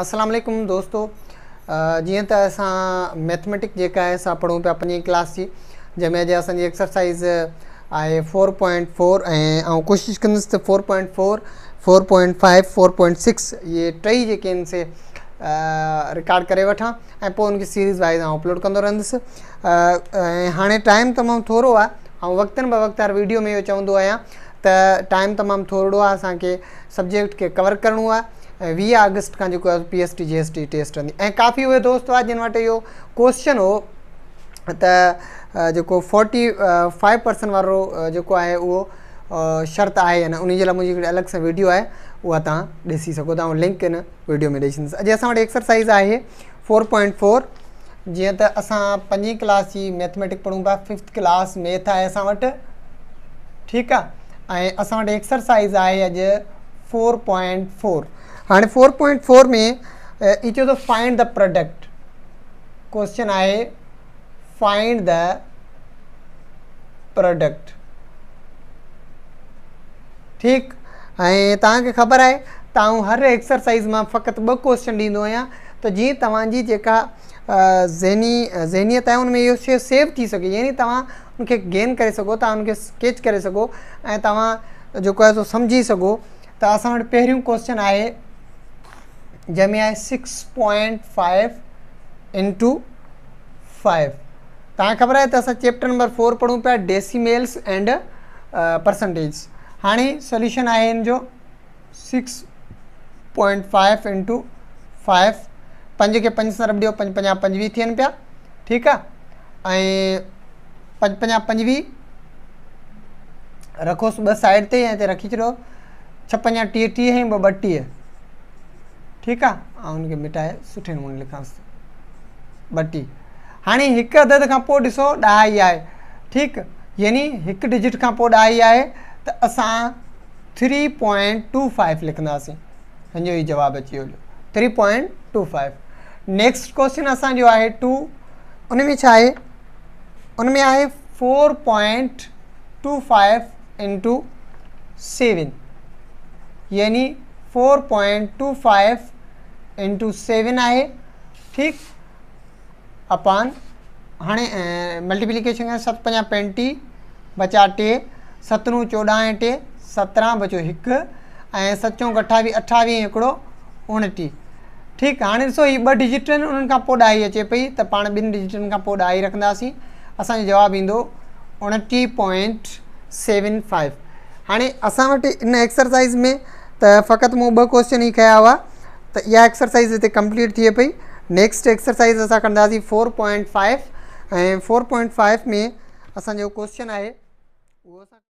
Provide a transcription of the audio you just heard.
असलामकुम दोस्तों जी तो अस मैथमेटिक जेका आहे पढ़ू पढ़ूं पिया क्लास की जैमें अॼु असांजी एक्सरसाइज़ आहे फोर पॉइंट फोर ऐं कोशिश कोशिशि four point four four point five four point six ये टई जेके आहिनि से रिकॉड करे वठां ऐं सीरीज़ वाइज़ अपलोड कह रहंदुसि हाँ टाइम तमाम थोड़ा आहे ऐं वक़्तनि ब वक़्ति वीडियो में यो चवंदो आहियां टाइम तमाम थोरो आहे असांखे सब्जेक्ट खे कवर करिणो आहे ऐं वीह अगस्ट खां जेको आहे P S T G S T test हूंदी ऐं काफ़ी उहे दोस्त जिन वटि इहो क्वेश्चन हो त जेको फोर्टी फाइव परसेंट वारो जेको आहे उहो शर्त आहे न उन जे लाइ मुंहिंजी हिकिड़ी अलॻि सां वीडियो आहे उहा तव्हां ॾिसी सघो था ऐं लिंक इन वीडियो में ॾिसंदुसि अॼु असां वटि एक्सरसाइज़ आहे फोर पॉइंट फोर जीअं त असां पंजी क्लास जी मैथमेटिक पढ़ूं पिया फिफ्थ क्लास मेथ आहे असां वटि ठीकु आहे ऐं असां फोर पॉइंट फोर हाणे फोर पॉइंट फोर में ई चओ त फ़ाइंड द प्रोडक्ट क्वेश्चन आहे फ़ाइंड द प्रोडक्ट ठीकु ऐं तव्हांखे ख़बर आहे त हर एक्सरसाइज़ मां फ़क़ति ॿ क्वेश्चन ॾींदो आहियां त जीअं तव्हांजी जेका ज़हनी ज़हनियत आहे उनमें इहो शइ सेव थी सघे यानी तव्हां हुनखे गेन करे सघो तव्हां उनखे स्केच करे सघो ऐं तव्हां जेको आहे सो समुझी सघो त असां वटि पहिरियों कोश्चन आहे जंहिंमें आए six point five into five तक ख़बर है त असां चेप्टर नंबर फोर पढ़ू पाया डेसी एंड परसेंटेज हाँ सोल्यूशन है हिन जो six point five into five पंज के पंज सर्व ॾियो पंजा पंजवीह थे पाया ठीक है पंजा पंजवंजाहु रखोस रखोसि ॿ साइड ते रखी छॾो छपंजा टी टी टीह ऐं ठीक है ऐं मिटाए सुठे नमूने लिखा बटी हाँ एक अदद का पोइ ॾिसो ॾह ई आहे ठीकु यानी हिकु डिजिट का पोइ ॾह जी आहे त थ्री पॉइंट टू फाइव लिखंदासीं हिन ये जवाब अची वो three point two five next question असो है टू उनमें है उनमें है four point two five into seven यानि four point two five into seven आहे ठीक अपान हाँ मल्टीप्लिकेशन कर सत पंजाहु पंटीह बचा चा टे सतरियूं चोॾह टे सत्रह बचो एक सचो सतो अठावीह अठावीह हिकिड़ो उणटीह ठीकु हाणे ॾिसो ही ॿ डिजिटनि उन्हनि खां अचे पी तो पा बिन डिजिट खां पोइ ॾाही रखंदासीं असांजो जवाबु ईंदो पॉइंट सेवन फाइव हाँ असट इन एक्सरसाइज़ में तो फ़कत मु ब क्वेश्चन ही क्या हुआ त इहा एक्सरसाइज़ हिते कंप्लीट थिए पई नेक्स्ट एक्सरसाइज़ असां कंदासीं फोर पॉइंट फाइव ऐं फोर पॉइंट फाइव में असांजो कोश्चन आहे उहो